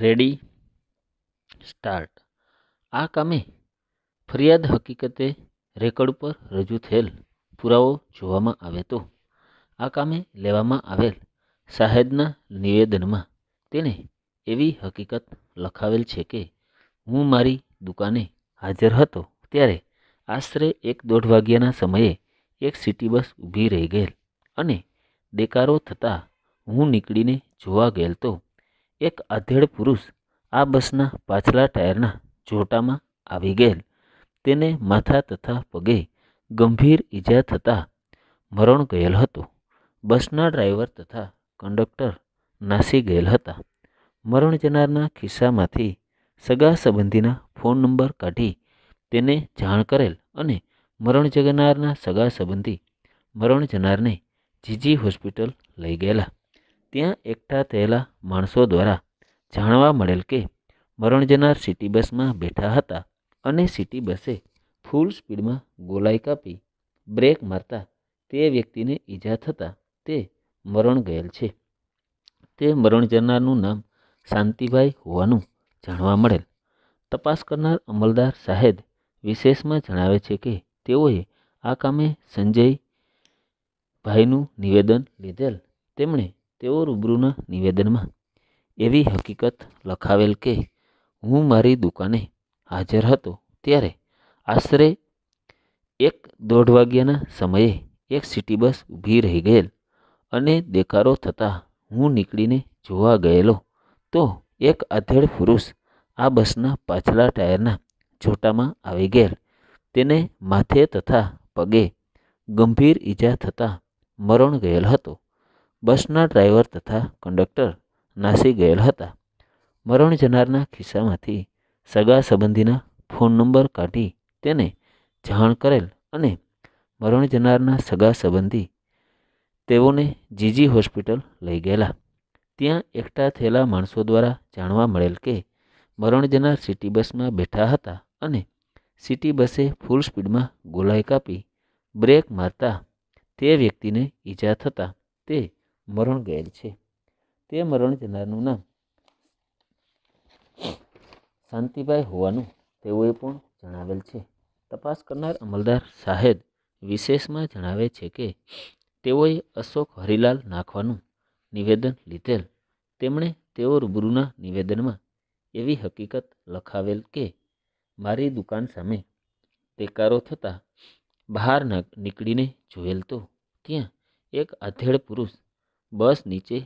ready start આ કામે ફરિયાદ હકીકતે રેકર્ડ પર રજૂ થયેલ પુરાવો જોવામાં આવે તો આ કામે લેવામાં આવેલ સાહેદના નિવેદનમાં તેને એવી હકીકત લખાવેલ છે કે હું મારી દુકાને હાજર હતો ત્યારે આશરે એક દોઢ વાગ્યાના સમયે એક સિટી બસ ઊભી રહી ગયેલ અને દેકારો થતાં હું નીકળીને જોવા ગયેલ તો એક અધેડ પુરુષ આ બસના પાછલા ટાયરના જોટામાં આવી ગયેલ તેને માથા તથા પગે ગંભીર ઈજા થતાં મરણ ગયેલ હતો બસના ડ્રાઈવર તથા કંડક્ટર નાસી ગયેલ હતા મરણ જનારના ખિસ્સામાંથી સગા સંબંધીના ફોન નંબર કાઢી તેને જાણ કરેલ અને મરણ જનારના સગા સંબંધી મરણ જનારને જીજી હોસ્પિટલ લઈ ગયેલા ત્યાં એકઠા થયેલા માણસો દ્વારા જાણવા મળેલ કે મરણ જનાર સિટી બસમાં બેઠા હતા અને સિટી બસે ફૂલ સ્પીડમાં ગોલાઈ કાપી બ્રેક મારતા તે વ્યક્તિને ઈજા થતાં તે મરણ ગયેલ છે તે મરણ જનારનું નામ શાંતિભાઈ હોવાનું જાણવા મળેલ તપાસ કરનાર અમલદાર સાહેબ વિશેષમાં જણાવે છે કે તેઓએ આ કામે સંજય ભાઈનું નિવેદન લીધેલ તેમણે તેઓ રૂબરૂના નિવેદનમાં એવી હકીકત લખાવેલ કે હું મારી દુકાને હાજર હતો ત્યારે આશરે એક દોઢ વાગ્યાના સમયે એક સિટી બસ ઊભી રહી ગયેલ અને દેકારો થતાં હું નીકળીને જોવા ગયેલો તો એક આધેડ પુરુષ આ બસના પાછલા ટાયરના જોટામાં આવી ગયેલ તેને માથે તથા પગે ગંભીર ઈજા થતાં મરણ ગયેલ હતો બસના ડ્રાઈવર તથા કંડક્ટર નાસી ગયેલ હતા મરણ જનારના ખિસ્સામાંથી સગા સંબંધીના ફોન નંબર કાઢી તેને જાણ કરેલ અને મરણ જનારના સગા સંબંધી તેઓને જીજી હોસ્પિટલ લઈ ગયેલા ત્યાં એકઠા થયેલા માણસો દ્વારા જાણવા મળેલ કે મરણ જનાર સિટી બસમાં બેઠા હતા અને સિટી બસે ફૂલ સ્પીડમાં ગોલાઈ કાપી બ્રેક મારતા તે વ્યક્તિને ઈજા થતાં તે મરણ ગયેલ છે તે મરણ જનારનું નામ શાંતિભાઈ હોવાનું તેઓએ પણ જણાવેલ છે તપાસ કરનાર અમલદાર સાહેબ વિશેષમાં જણાવે છે કે તેઓએ અશોક હરિલાલ નાખવાનું નિવેદન લીધેલ તેમણે તેઓ રૂબરૂના નિવેદનમાં એવી હકીકત લખાવેલ કે મારી દુકાન સામે ટેકારો થતાં બહાર નીકળીને જોયેલ તો ત્યાં એક આધેડ પુરુષ બસ નીચે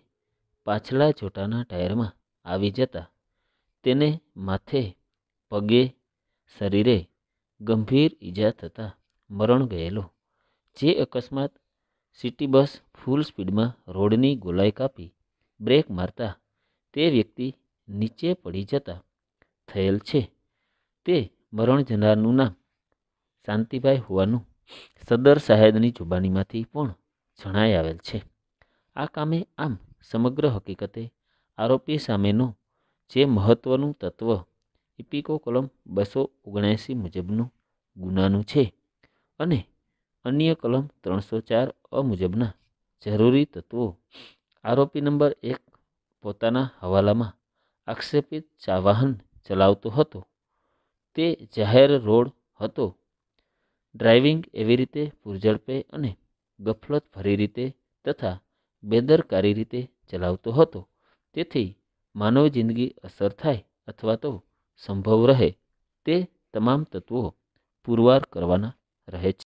પાછલા જોટાના ટાયરમાં આવી જતા તેને માથે પગે શરીરે ગંભીર ઈજા થતાં મરણ ગયેલો જે અકસ્માત સિટી બસ ફૂલ સ્પીડમાં રોડની ગોલાઈ કાપી બ્રેક મારતા તે વ્યક્તિ નીચે પડી જતા થયેલ છે તે મરણ જનારનું નામ શાંતિભાઈ હોવાનું સદર સાહેબની જુબાનીમાંથી પણ જણાઈ આવેલ છે આ કામે આમ સમગ્ર હકીકતે આરોપી સામેનું જે મહત્ત્વનું તત્વ ઇપિકો કલમ બસો ઓગણએંસી મુજબનું ગુનાનું છે અને અન્ય કલમ ત્રણસો ચાર અ મુજબના જરૂરી તત્વો આરોપી નંબર એક પોતાના હવાલામાં આક્ષેપિત ચાવાહન ચલાવતો હતો તે જાહેર રોડ હતો ડ્રાઇવિંગ એવી રીતે પૂરઝડપે અને ગફલત ફરી રીતે તથા બેદરકારી રીતે ચલાવતો હતો તેથી માનવ જિંદગી અસર થાય અથવા તો સંભવ રહે તે તમામ તત્વો પુરવાર કરવાના રહે છે